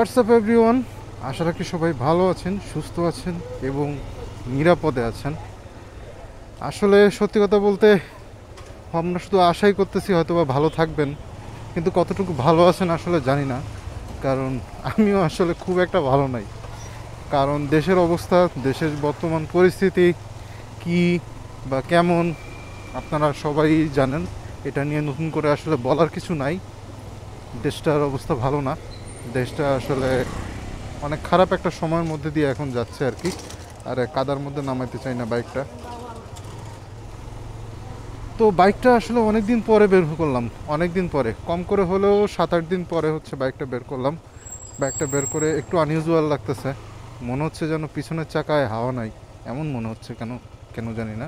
WhatsApp everyone আশা রাখি সবাই ভালো আছেন সুস্থ আছেন এবং নিরাপদে আছেন আসলে সত্যি কথা বলতে আমরা শুধু আশাই করতেছি হয়তো বা ভালো থাকবেন কিন্তু কতটুকু ভালো আছেন আসলে জানি না কারণ আমিও আসলে খুব একটা ভালো নাই কারণ দেশের অবস্থা দেশের বর্তমান পরিস্থিতি কি বা কেমন আপনারা সবাই জানেন এটা নিয়ে নতুন করে আসলে বলার কিছু নাই দেশটার অবস্থা ভালো না দেশটা আসলে অনেক খারাপ একটা সময়ের মধ্যে দিয়ে এখন যাচ্ছে আর কি আর কাদার মধ্যে নামাইতে চাই না বাইকটা তো বাইকটা আসলে অনেক দিন পরে বের করলাম অনেক দিন পরে কম করে হলেও সাত আট দিন পরে হচ্ছে বাইকটা বের করলাম বাইকটা বের করে একটু আনইউজুয়াল লাগতেছে মনে হচ্ছে যেন পিছনের চাকায় হাওয়া নাই এমন মনে হচ্ছে কেন কেন জানি না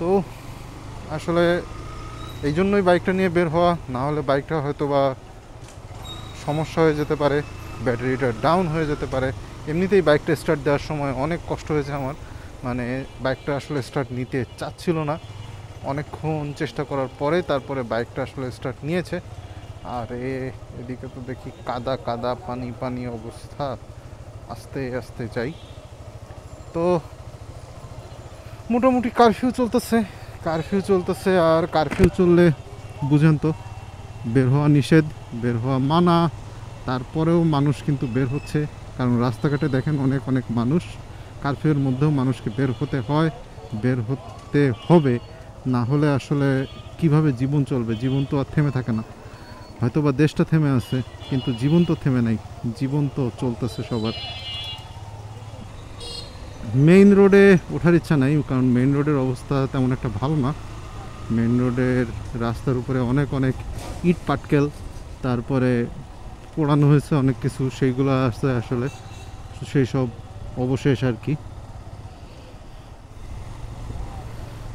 তো আসলে এই জন্যই বাইকটা নিয়ে বের হওয়া না হলে বাইকটা হয়তো বা সমস্যা হয়ে যেতে পারে ব্যাটারিটা ডাউন হয়ে যেতে পারে এমনিতেই বাইকটা স্টার্ট দেওয়ার সময় অনেক কষ্ট হয়েছে আমার মানে বাইকটা আসলে স্টার্ট নিতে চাচ্ছিল না অনেকক্ষণ চেষ্টা করার পরে তারপরে বাইকটা আসলে স্টার্ট নিয়েছে আর এ এদিকে তো দেখি কাদা কাদা পানি পানি অবস্থা আস্তে আস্তে যাই তো মোটামুটি কারফিউ চলতেছে কারফিউ চলতেছে আর কারফিউ চললে বুঝেন তো বের হওয়া নিষেধ বের হওয়া মানা তারপরেও মানুষ কিন্তু বের হচ্ছে কারণ রাস্তাঘাটে দেখেন অনেক অনেক মানুষ কারফিউর মধ্যেও মানুষকে বের হতে হয় বের হতে হবে না হলে আসলে কিভাবে জীবন চলবে জীবন তো আর থেমে থাকে না হয়তো বা দেশটা থেমে আছে কিন্তু জীবন তো থেমে নাই জীবন তো চলতেছে সবার মেইন রোডে ওঠার ইচ্ছা নাই কারণ মেইন রোডের অবস্থা তেমন একটা ভালো না মেইন রোডের রাস্তার উপরে অনেক অনেক ইট পাটকেল তারপরে পোড়ানো হয়েছে অনেক কিছু সেইগুলো আসছে আসলে সেই সব অবশেষ আর কি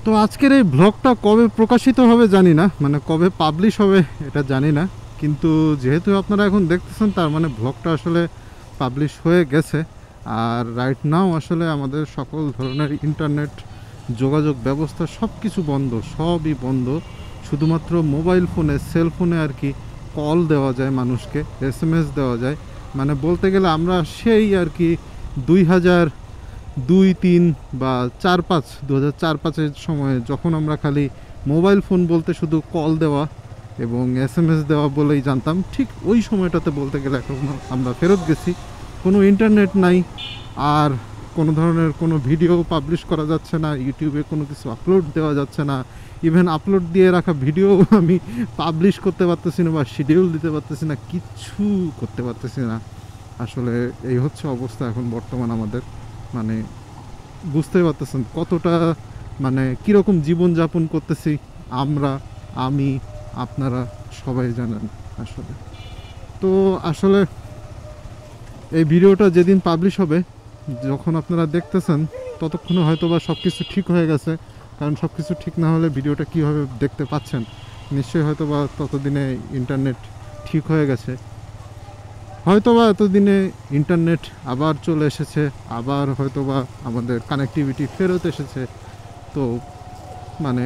তো আজকের এই ব্লগটা কবে প্রকাশিত হবে জানি না মানে কবে পাবলিশ হবে এটা জানি না কিন্তু যেহেতু আপনারা এখন দেখতেছেন তার মানে ব্লগটা আসলে পাবলিশ হয়ে গেছে আর রাইট নাও আসলে আমাদের সকল ধরনের ইন্টারনেট যোগাযোগ ব্যবস্থা সব কিছু বন্ধ সবই বন্ধ শুধুমাত্র মোবাইল ফোনে সেল ফোনে আর কি কল দেওয়া যায় মানুষকে এস এম এস দেওয়া যায় মানে বলতে গেলে আমরা সেই আর কি দুই হাজার দুই তিন বা চার পাঁচ দু হাজার চার পাঁচের সময়ে যখন আমরা খালি মোবাইল ফোন বলতে শুধু কল দেওয়া এবং এস এম এস দেওয়া বলেই জানতাম ঠিক ওই সময়টাতে বলতে গেলে এখন আমরা ফেরত গেছি কোনো ইন্টারনেট নাই আর কোনো ধরনের কোনো ভিডিও পাবলিশ করা যাচ্ছে না ইউটিউবে কোনো কিছু আপলোড দেওয়া যাচ্ছে না ইভেন আপলোড দিয়ে রাখা ভিডিও আমি পাবলিশ করতে পারতেছি না বা শিডিউল দিতে পারতেছি না কিছু করতে পারতেছি না আসলে এই হচ্ছে অবস্থা এখন বর্তমান আমাদের মানে বুঝতে পারতেছেন কতটা মানে কীরকম জীবনযাপন করতেছি আমরা আমি আপনারা সবাই জানেন আসলে তো আসলে এই ভিডিওটা যেদিন পাবলিশ হবে যখন আপনারা দেখতেছেন ততক্ষণে হয়তো বা সব কিছু ঠিক হয়ে গেছে কারণ সব কিছু ঠিক না হলে ভিডিওটা কীভাবে দেখতে পাচ্ছেন নিশ্চয়ই হয়তো বা ততদিনে ইন্টারনেট ঠিক হয়ে গেছে হয়তোবা এতদিনে ইন্টারনেট আবার চলে এসেছে আবার হয়তোবা আমাদের কানেক্টিভিটি ফেরত এসেছে তো মানে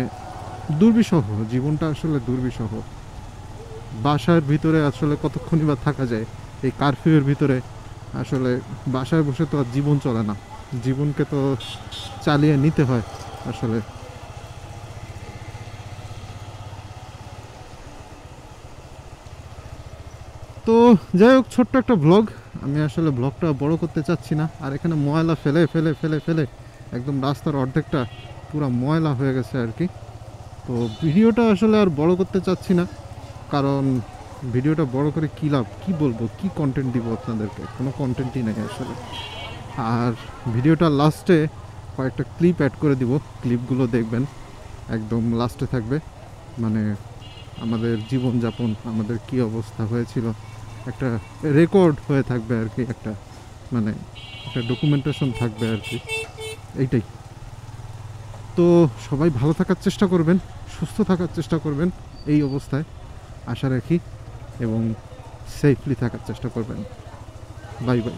দুর্বিষহ জীবনটা আসলে দুর্বিষহ বাসার ভিতরে আসলে কতক্ষণই বা থাকা যায় এই কারফিউয়ের ভিতরে আসলে বাসায় বসে তো আর জীবন চলে না জীবনকে তো চালিয়ে নিতে হয় আসলে তো যাই হোক ছোট্ট একটা ব্লগ আমি আসলে ব্লগটা বড় করতে চাচ্ছি না আর এখানে ময়লা ফেলে ফেলে ফেলে ফেলে একদম রাস্তার অর্ধেকটা পুরো ময়লা হয়ে গেছে আর কি তো ভিডিওটা আসলে আর বড় করতে চাচ্ছি না কারণ ভিডিওটা বড় করে কী লাভ কী বলবো কী কন্টেন্ট দিব আপনাদেরকে কোনো কন্টেন্টই নেই আসলে আর ভিডিওটা লাস্টে কয়েকটা ক্লিপ অ্যাড করে দিব ক্লিপগুলো দেখবেন একদম লাস্টে থাকবে মানে আমাদের জীবনযাপন আমাদের কি অবস্থা হয়েছিল একটা রেকর্ড হয়ে থাকবে আর কি একটা মানে একটা ডকুমেন্টেশন থাকবে আর কি এইটাই তো সবাই ভালো থাকার চেষ্টা করবেন সুস্থ থাকার চেষ্টা করবেন এই অবস্থায় আশা রাখি এবং সেফলি থাকার চেষ্টা করবেন বাই বাই